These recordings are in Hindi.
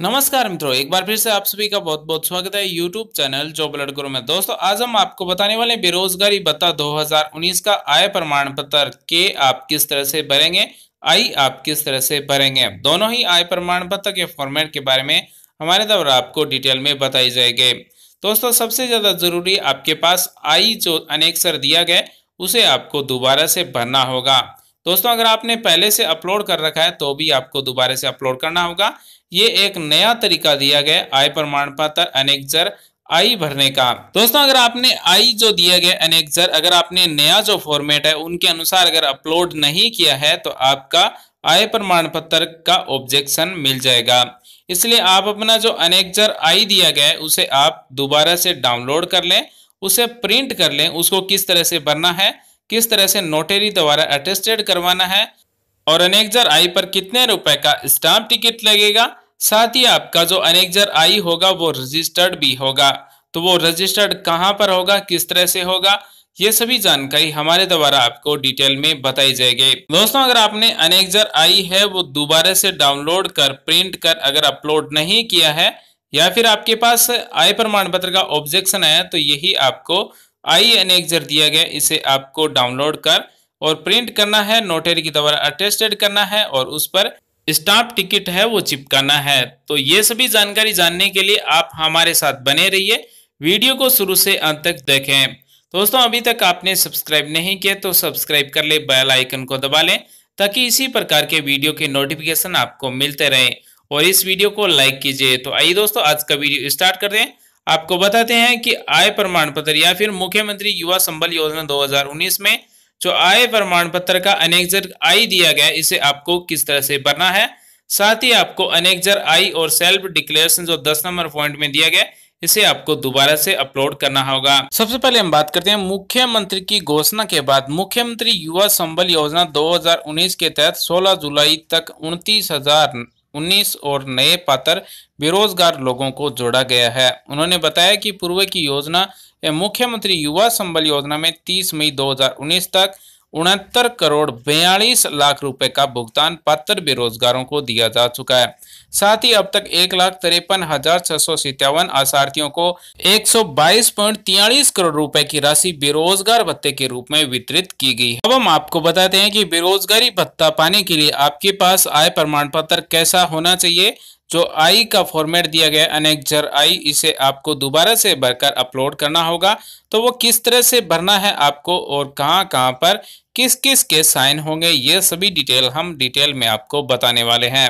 नमस्कार मित्रों एक बार फिर से आप सभी का बहुत बहुत स्वागत है यूट्यूब चैनल जॉब गुरु में दोस्तों आज हम आपको बताने वाले बेरोजगारी भत्ता 2019 का आय प्रमाण पत्र के आप किस तरह से भरेंगे आई आप किस तरह से भरेंगे दोनों ही आय प्रमाण पत्र के फॉर्मेट के बारे में हमारे द्वारा आपको डिटेल में बताई जाएगी दोस्तों सबसे ज़्यादा जरूरी आपके पास आई जो अनेक्सर दिया गया उसे आपको दोबारा से भरना होगा दोस्तों अगर आपने पहले से अपलोड कर रखा है तो भी आपको दोबारा से अपलोड करना होगा ये एक नया तरीका दिया गया आय प्रमाण पत्र अनेक्जर आई भरने का दोस्तों अगर आपने आई जो दिया गया अनेक्जर अगर आपने नया जो फॉर्मेट है उनके अनुसार अगर अपलोड नहीं किया है तो आपका आय प्रमाण पत्र का ऑब्जेक्शन मिल जाएगा इसलिए आप अपना जो अनेक्जर आई दिया गया है उसे आप दोबारा से डाउनलोड कर लें उसे प्रिंट कर लें उसको किस तरह से भरना है किस तरह से नोटेरी द्वारा अटेस्टेड करवाना है और अनेकजर आई पर कितने रुपए का स्टाम्प टिकट लगेगा साथ ही आपका जो अनेकजर आई होगा वो रजिस्टर्ड भी होगा तो वो रजिस्टर्ड कहाँ पर होगा किस तरह से होगा ये सभी जानकारी हमारे द्वारा आपको डिटेल में बताई जाएगी दोस्तों अगर आपने अनेकजर आई है वो दोबारा से डाउनलोड कर प्रिंट कर अगर अपलोड नहीं किया है या फिर आपके पास आय प्रमाण पत्र का ऑब्जेक्शन है तो यही आपको आई एन एक्सर दिया गया इसे आपको डाउनलोड कर और प्रिंट करना है नोटरी के द्वारा अटेस्टेड करना है और उस पर स्टाफ टिकट है वो चिपकाना है तो ये सभी जानकारी जानने के लिए आप हमारे साथ बने रहिए वीडियो को शुरू से अंत तक देखें दोस्तों अभी तक आपने सब्सक्राइब नहीं किया तो सब्सक्राइब कर ले बेल आइकन को दबा लें ताकि इसी प्रकार के वीडियो के नोटिफिकेशन आपको मिलते रहें और इस वीडियो को लाइक कीजिए तो आइए दोस्तों आज का वीडियो स्टार्ट कर दें आपको बताते हैं कि आय प्रमाण पत्र या फिर मुख्यमंत्री युवा संबल योजना 2019 में जो आय प्रमाण पत्र का अनेक्जर आई दिया गया इसे आपको किस तरह से भरना है साथ ही आपको अनेक्जर आई और सेल्फ डिक्लेरेशन जो दस नंबर पॉइंट में दिया गया इसे आपको दोबारा से अपलोड करना होगा सबसे पहले हम बात करते हैं मुख्यमंत्री की घोषणा के बाद मुख्यमंत्री युवा संबल योजना 2019 के तहत 16 जुलाई तक उनतीस हजार उन्नीस और नए पात्र बेरोजगार लोगों को जोड़ा गया है उन्होंने बताया कि पूर्व की योजना मुख्यमंत्री युवा संबल योजना में 30 मई 2019 तक उनहत्तर करोड़ बयालीस लाख रुपए का भुगतान पात्र बेरोजगारों को दिया जा चुका है साथ ही अब तक एक लाख तिरपन हजार छह सौ सितवन आशार्थियों को एक सौ बाईस पॉइंट तियालीस करोड़ रुपए की राशि बेरोजगार भत्ते के रूप में वितरित की गई अब हम आपको बताते हैं कि बेरोजगारी भत्ता पाने के लिए आपके पास आय प्रमाण पत्र कैसा होना चाहिए जो आई का फॉर्मेट दिया गया अनेक्जर आई इसे आपको दोबारा से भरकर अपलोड करना होगा तो वो किस तरह से भरना है आपको और कहां कहां पर किस किस के साइन होंगे ये सभी डिटेल हम डिटेल में आपको बताने वाले हैं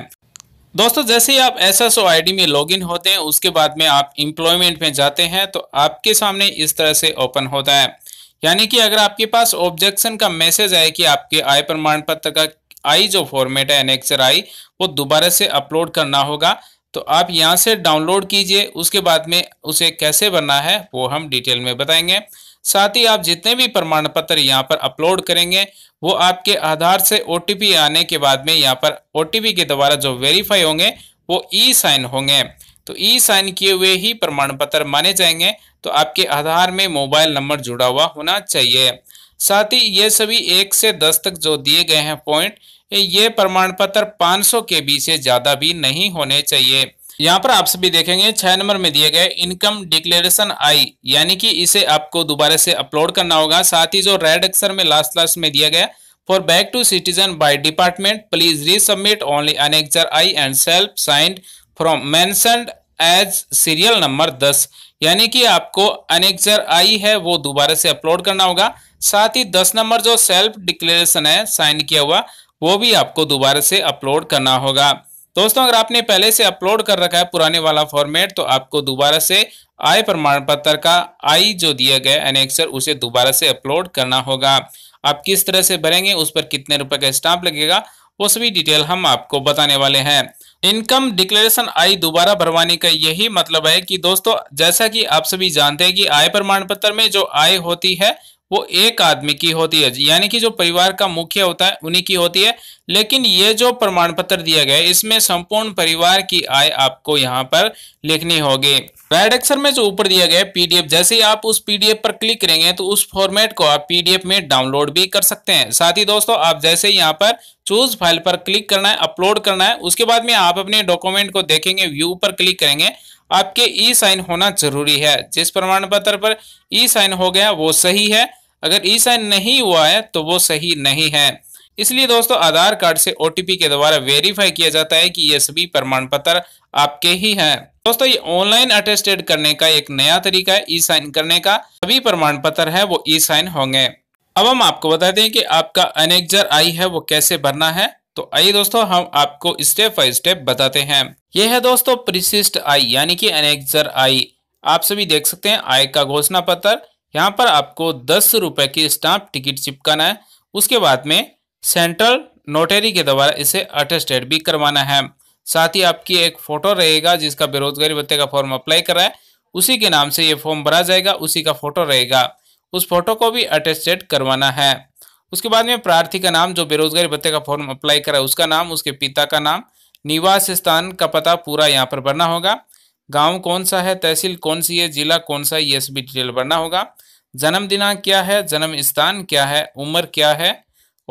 दोस्तों जैसे ही आप S S O I D में लॉगिन होते हैं उसके बाद में आप इम्प्लॉयमेंट में जाते हैं तो आपके सामने इस तरह से ओपन होता है यानी कि अगर आपके पास ऑब्जेक्शन का मैसेज आए कि आपके आय प्रमाण पत्र का आई जो फॉर्मेट है एनेक्चर आई वो दोबारा से अपलोड करना होगा तो आप यहाँ से डाउनलोड कीजिए उसके बाद में उसे कैसे बनना है वो हम डिटेल में बताएंगे साथ ही आप जितने भी प्रमाण पत्र यहाँ पर अपलोड करेंगे वो आपके आधार से ओ आने के बाद में यहाँ पर ओ के द्वारा जो वेरीफाई होंगे वो ई साइन होंगे तो ई साइन किए हुए ही प्रमाण पत्र माने जाएंगे तो आपके आधार में मोबाइल नंबर जुड़ा हुआ होना चाहिए साथ ही ये सभी एक से दस तक जो दिए गए हैं पॉइंट ये प्रमाण पत्र 500 के बी से ज़्यादा भी नहीं होने चाहिए यहाँ पर आप सभी देखेंगे छह नंबर में दिए गए इनकम डिक्लेरेशन आई यानी कि इसे आपको दोबारा से अपलोड करना होगा साथ ही जो रेड अक्षर में लास्ट लास्ट में दिया गया for back to citizen by department please resubmit only annexure I and self signed from mentioned as serial number दस यानी कि आपको अनेक्चर आई है वो दोबारा से अपलोड करना होगा साथ ही दस नंबर जो सेल्फ डिक्लेरेशन है साइन किया हुआ वो भी आपको दोबारा से अपलोड करना होगा दोस्तों अगर आपने पहले से अपलोड कर रखा है पुराने वाला फॉर्मेट तो आपको दोबारा से आय प्रमाण पत्र का आई जो दिया गया एनेक्सर उसे दोबारा से अपलोड करना होगा आप किस तरह से भरेंगे उस पर कितने रुपए का स्टाम्प लगेगा वो सभी डिटेल हम आपको बताने वाले हैं इनकम डिक्लेरेशन आई दोबारा भरवाने का यही मतलब है कि दोस्तों जैसा कि आप सभी जानते हैं कि आय प्रमाण पत्र में जो आय होती है वो एक आदमी की होती है यानी कि जो परिवार का मुख्य होता है उन्हीं की होती है लेकिन ये जो प्रमाण पत्र दिया गया है इसमें संपूर्ण परिवार की आय आपको यहाँ पर लिखनी होगी रेड एक्सर में जो ऊपर दिया गया है पीडीएफ जैसे ही आप उस पीडीएफ पर क्लिक करेंगे तो उस फॉर्मेट को आप पीडीएफ में डाउनलोड भी कर सकते हैं साथ ही दोस्तों आप जैसे यहाँ पर चूज फाइल पर क्लिक करना है अपलोड करना है उसके बाद में आप अपने डॉक्यूमेंट को देखेंगे व्यू पर क्लिक करेंगे आपके ई साइन होना जरूरी है जिस प्रमाण पत्र पर ई साइन हो गया वो सही है अगर ई साइन नहीं हुआ है तो वो सही नहीं है इसलिए दोस्तों आधार कार्ड से ओ के द्वारा वेरीफाई किया जाता है कि ये सभी प्रमाण पत्र आपके ही हैं दोस्तों ये ऑनलाइन अटेस्टेड करने का एक नया तरीका है ई साइन करने का सभी प्रमाण पत्र है वो ई साइन होंगे अब हम आपको बताते हैं कि आपका अनेक्जर आई है वो कैसे भरना है तो आइए दोस्तों हम आपको स्टेप बाई स्टेप बताते हैं यह है दोस्तों प्रिसिस्ट आई यानी कि अनेक्जर आई आप सभी देख सकते हैं आय का घोषणा पत्र यहाँ पर आपको दस रुपए की स्टाम्प टिकट चिपकाना है उसके बाद में सेंट्रल नोटरी के द्वारा इसे अटेस्टेड भी करवाना है साथ ही आपकी एक फ़ोटो रहेगा जिसका बेरोजगारी भत्ते का फॉर्म अप्लाई करा है उसी के नाम से ये फॉर्म भरा जाएगा उसी का फ़ोटो रहेगा उस फोटो को भी अटेस्टेड करवाना है उसके बाद में प्रार्थी का नाम जो बेरोजगारी भत्ते का फॉर्म अप्लाई करा है उसका नाम उसके पिता का नाम निवास स्थान का पता पूरा यहाँ पर भरना होगा गांव कौन सा है तहसील कौन सी है जिला कौन सा है ये सभी डिटेल भरना होगा जन्म दिनांक क्या है जन्म स्थान क्या है उम्र क्या है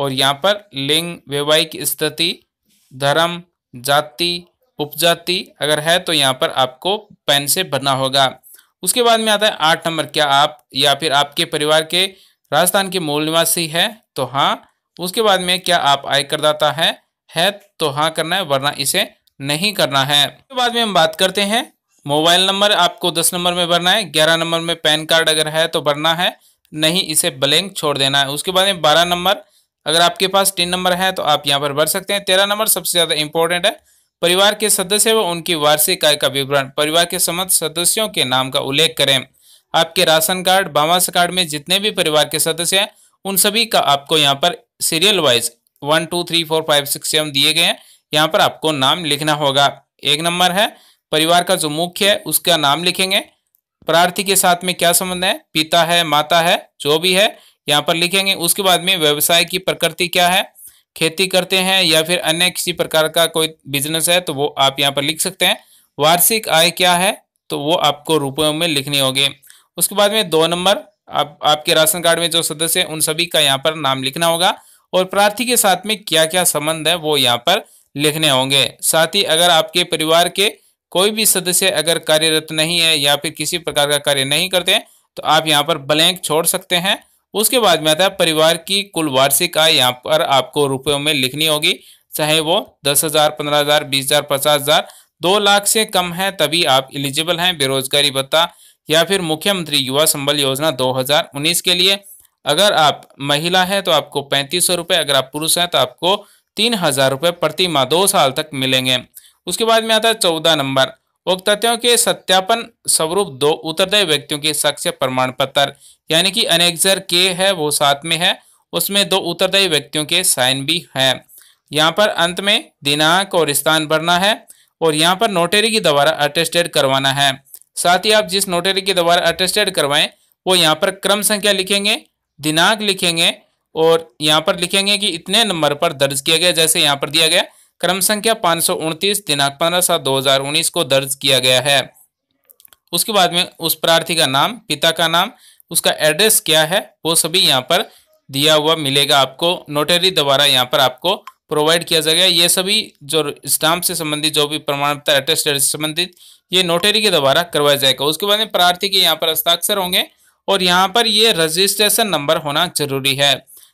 और यहाँ पर लिंग वैवाहिक स्थिति धर्म जाति उपजाति अगर है तो यहाँ पर आपको पेन से भरना होगा उसके बाद में आता है आठ नंबर क्या आप या फिर आपके परिवार के राजस्थान के मूल निवासी है तो हाँ उसके बाद में क्या आप आय करदाता है है तो हाँ करना है वरना इसे नहीं करना है उसके बाद में हम बात करते हैं मोबाइल नंबर आपको दस नंबर में भरना है ग्यारह नंबर में पैन कार्ड अगर है तो भरना है नहीं इसे ब्लैंक छोड़ देना है उसके बाद में बारह नंबर अगर आपके पास तीन नंबर है तो आप यहाँ पर भर सकते हैं तेरह नंबर सबसे ज़्यादा इंपॉर्टेंट है परिवार के सदस्य व उनकी वार्षिक आय का विवरण परिवार के समस्त सदस्यों के नाम का उल्लेख करें आपके राशन कार्ड बावास कार्ड में जितने भी परिवार के सदस्य हैं उन सभी का आपको यहाँ पर serial wise one two three four five six seven दिए गए हैं यहाँ पर आपको नाम लिखना होगा एक नंबर है परिवार का जो मुख्य है उसका नाम लिखेंगे प्रार्थी के साथ में क्या संबंध है पिता है माता है जो भी है यहाँ पर लिखेंगे उसके बाद में व्यवसाय की प्रकृति क्या है खेती करते हैं या फिर अन्य किसी प्रकार का कोई बिजनेस है तो वो आप यहाँ पर लिख सकते हैं वार्षिक आय क्या है तो वो आपको रुपयों में लिखनी होगी उसके बाद में दो नंबर आप आपके राशन कार्ड में जो सदस्य हैं उन सभी का यहाँ पर नाम लिखना होगा और प्रार्थी के साथ में क्या क्या संबंध है वो यहाँ पर लिखने होंगे साथ ही अगर आपके परिवार के कोई भी सदस्य अगर कार्यरत नहीं है या फिर किसी प्रकार का कार्य नहीं करते हैं तो आप यहाँ पर ब्लैंक छोड़ सकते हैं उसके बाद में आता है परिवार की कुल वार्षिक आय यहाँ पर आपको रुपयों में लिखनी होगी चाहे वो दस हजार पंद्रह हजार बीस हजार पचास हजार दो लाख से कम है तभी आप इलिजिबल हैं बेरोजगारी भत्ता या फिर मुख्यमंत्री युवा संबल योजना 2019 के लिए अगर आप महिला हैं तो आपको पैंतीस सौ रुपये अगर आप पुरुष हैं तो आपको तीन हजार रुपये प्रति माह दो साल तक मिलेंगे उसके बाद में आता है चौदह नंबर वक्तव्यों के सत्यापन स्वरूप दो उत्तरदायी व्यक्तियों के साक्ष्य प्रमाण पत्र यानी कि अनेक्जर के है वो साथ में है उसमें दो उत्तरदायी व्यक्तियों के साइन भी हैं यहाँ पर अंत में दिनांक और स्थान भरना है और यहाँ पर नोटरी के द्वारा अटेस्टेड करवाना है साथ ही आप जिस नोटरी के द्वारा अटेस्टेड करवाएं वो यहाँ पर क्रम संख्या लिखेंगे दिनांक लिखेंगे और यहाँ पर लिखेंगे कि इतने नंबर पर दर्ज किया गया जैसे यहाँ पर दिया गया क्रम संख्या पाँच दिनांक पंद्रह सात दो को दर्ज किया गया है उसके बाद में उस प्रार्थी का नाम पिता का नाम उसका एड्रेस क्या है वो सभी यहाँ पर दिया हुआ मिलेगा आपको नोटरी द्वारा यहाँ पर आपको प्रोवाइड किया जाएगा ये सभी जो स्टाम्प से संबंधित जो भी प्रमाण पत्र अटेस्टेड से संबंधित ये नोटरी के द्वारा करवाया जाएगा उसके बाद में प्रार्थी के यहाँ पर हस्ताक्षर होंगे और यहाँ पर ये रजिस्ट्रेशन नंबर होना जरूरी है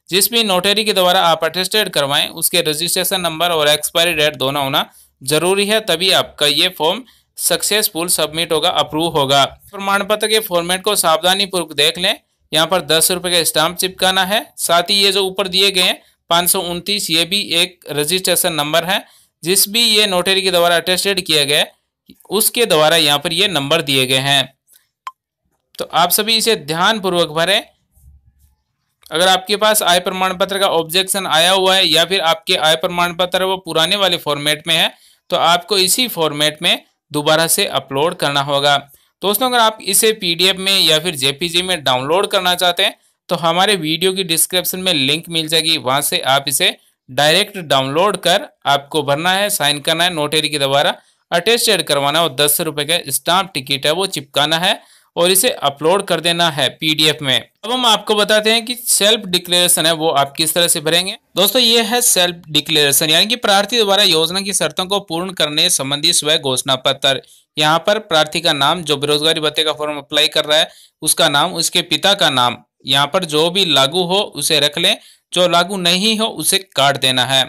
जिस भी नोटरी के द्वारा आप अटेस्टेड करवाएं उसके रजिस्ट्रेशन नंबर और एक्सपायरी डेट दोनों होना जरूरी है तभी आपका ये फॉर्म सक्सेसफुल सबमिट होगा अप्रूव होगा प्रमाण पत्र के फॉर्मेट को सावधानी पूर्वक देख लें यहाँ पर दस रुपए का स्टाम्प चिपकाना है साथ ही ये जो ऊपर दिए गए हैं पाँच ये भी एक रजिस्ट्रेशन नंबर है जिस भी ये नोटरी के द्वारा अटेस्टेड किया गया उसके द्वारा यहाँ पर ये नंबर दिए गए हैं तो आप सभी इसे ध्यानपूर्वक भरें अगर आपके पास आय प्रमाण पत्र का ऑब्जेक्शन आया हुआ है या फिर आपके आय प्रमाण पत्र वो पुराने वाले फॉर्मेट में है तो आपको इसी फॉर्मेट में दोबारा से अपलोड करना होगा दोस्तों अगर आप इसे पीडीएफ में या फिर जेपीजी में डाउनलोड करना चाहते हैं तो हमारे वीडियो की डिस्क्रिप्शन में लिंक मिल जाएगी वहाँ से आप इसे डायरेक्ट डाउनलोड कर आपको भरना है साइन करना है नोटेरी के द्वारा अटेस्टेड करवाना है और दस रुपये का स्टाम्प टिकट है वो चिपकाना है और इसे अपलोड कर देना है पीडीएफ में अब हम आपको बताते हैं कि सेल्फ डिक्लेरेशन है वो आप किस तरह से भरेंगे दोस्तों ये है सेल्फ डिक्लेरेशन यानी कि प्रार्थी द्वारा योजना की शर्तों को पूर्ण करने संबंधी स्वयं घोषणा पत्र यहाँ पर प्रार्थी का नाम जो बेरोजगारी भत्ते का फॉर्म अप्लाई कर रहा है उसका नाम उसके पिता का नाम यहाँ पर जो भी लागू हो उसे रख ले जो लागू नहीं हो उसे काट देना है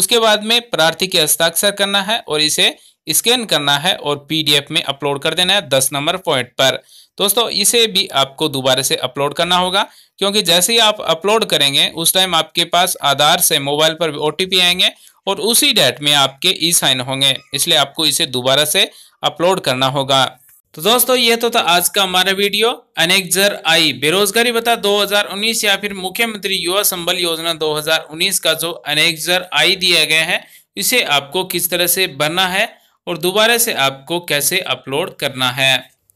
उसके बाद में प्रार्थी के हस्ताक्षर करना है और इसे स्कैन करना है और पीडीएफ में अपलोड कर देना है दस नंबर पॉइंट पर दोस्तों इसे भी आपको दोबारा से अपलोड करना होगा क्योंकि जैसे ही आप अपलोड करेंगे उस टाइम आपके पास आधार से मोबाइल पर ओ आएंगे और उसी डेट में आपके ई साइन होंगे इसलिए आपको इसे दोबारा से अपलोड करना होगा तो दोस्तों ये तो था आज का हमारा वीडियो अनेकजर आई बेरोजगारी बता 2019 या फिर मुख्यमंत्री युवा संबल योजना 2019 का जो अनेकजर आई दिया गया है इसे आपको किस तरह से बनना है और दोबारा से आपको कैसे अपलोड करना है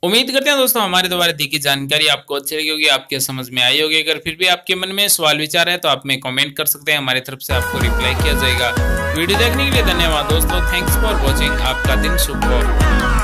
उम्मीद करते हैं दोस्तों हमारे द्वारा दी गई जानकारी आपको अच्छी लगी होगी आपके समझ में आई होगी अगर फिर भी आपके मन में सवाल विचार है तो आप में कमेंट कर सकते हैं हमारी तरफ से आपको रिप्लाई किया जाएगा वीडियो देखने के लिए धन्यवाद दोस्तों थैंक्स फॉर वॉचिंग आपका दिन शुभ हो